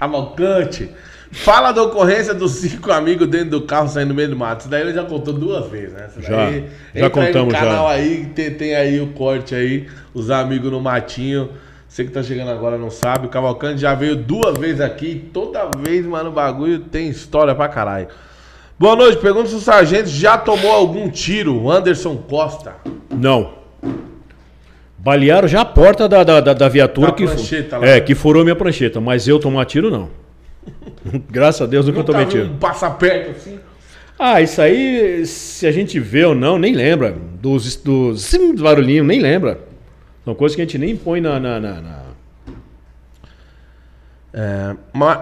Cavalcante. Fala da ocorrência dos cinco amigos dentro do carro saindo no meio do mato. Isso daí ele já contou duas vezes, né? Isso já, daí, já contamos, aí canal já. aí, tem, tem aí o corte aí, os amigos no matinho. Você que tá chegando agora não sabe, o Cavalcante já veio duas vezes aqui, toda vez, mano, o bagulho tem história pra caralho. Boa noite, pergunta se o sargento já tomou algum tiro, Anderson Costa. Não. Balearam já a porta da, da, da, da viatura que, fu- é, que furou minha prancheta, mas eu tomar tiro não. Graças a Deus nunca não tá tomei tiro. Um passa perto assim. Ah, isso aí, se a gente vê ou não, nem lembra. Dos, dos, dos barulhinhos, nem lembra. São coisas que a gente nem põe na. na, na, na... É,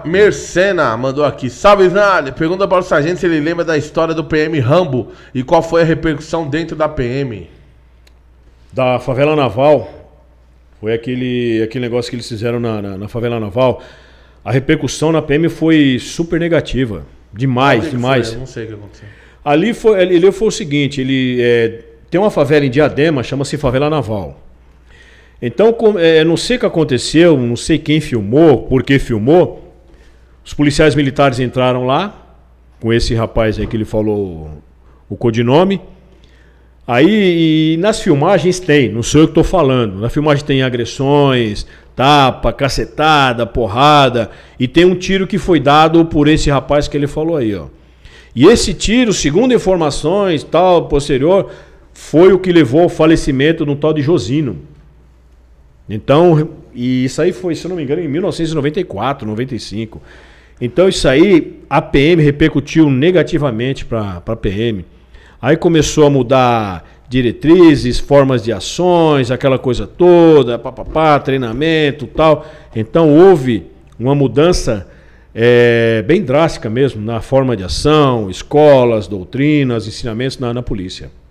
Mercena mandou aqui. Salve, Snalha. Pergunta para o sargento se ele lembra da história do PM Rambo e qual foi a repercussão dentro da PM da favela naval. Foi aquele, aquele negócio que eles fizeram na, na, na favela naval. A repercussão na PM foi super negativa. Demais, demais. Foi? não sei o que aconteceu. Ali foi, ele foi o seguinte: ele é, tem uma favela em Diadema, chama-se Favela Naval. Então, com, é, não sei o que aconteceu, não sei quem filmou, por que filmou. Os policiais militares entraram lá, com esse rapaz aí que ele falou o codinome. Aí nas filmagens tem, não sei o que estou falando. Na filmagem tem agressões, tapa, cacetada, porrada. E tem um tiro que foi dado por esse rapaz que ele falou aí, ó. E esse tiro, segundo informações, tal, posterior, foi o que levou ao falecimento de um tal de Josino. Então, e isso aí foi, se eu não me engano, em 1994, 95. Então isso aí, a PM repercutiu negativamente para a PM. Aí começou a mudar diretrizes, formas de ações, aquela coisa toda, papapá, treinamento tal. Então houve uma mudança é, bem drástica mesmo na forma de ação, escolas, doutrinas, ensinamentos na, na polícia.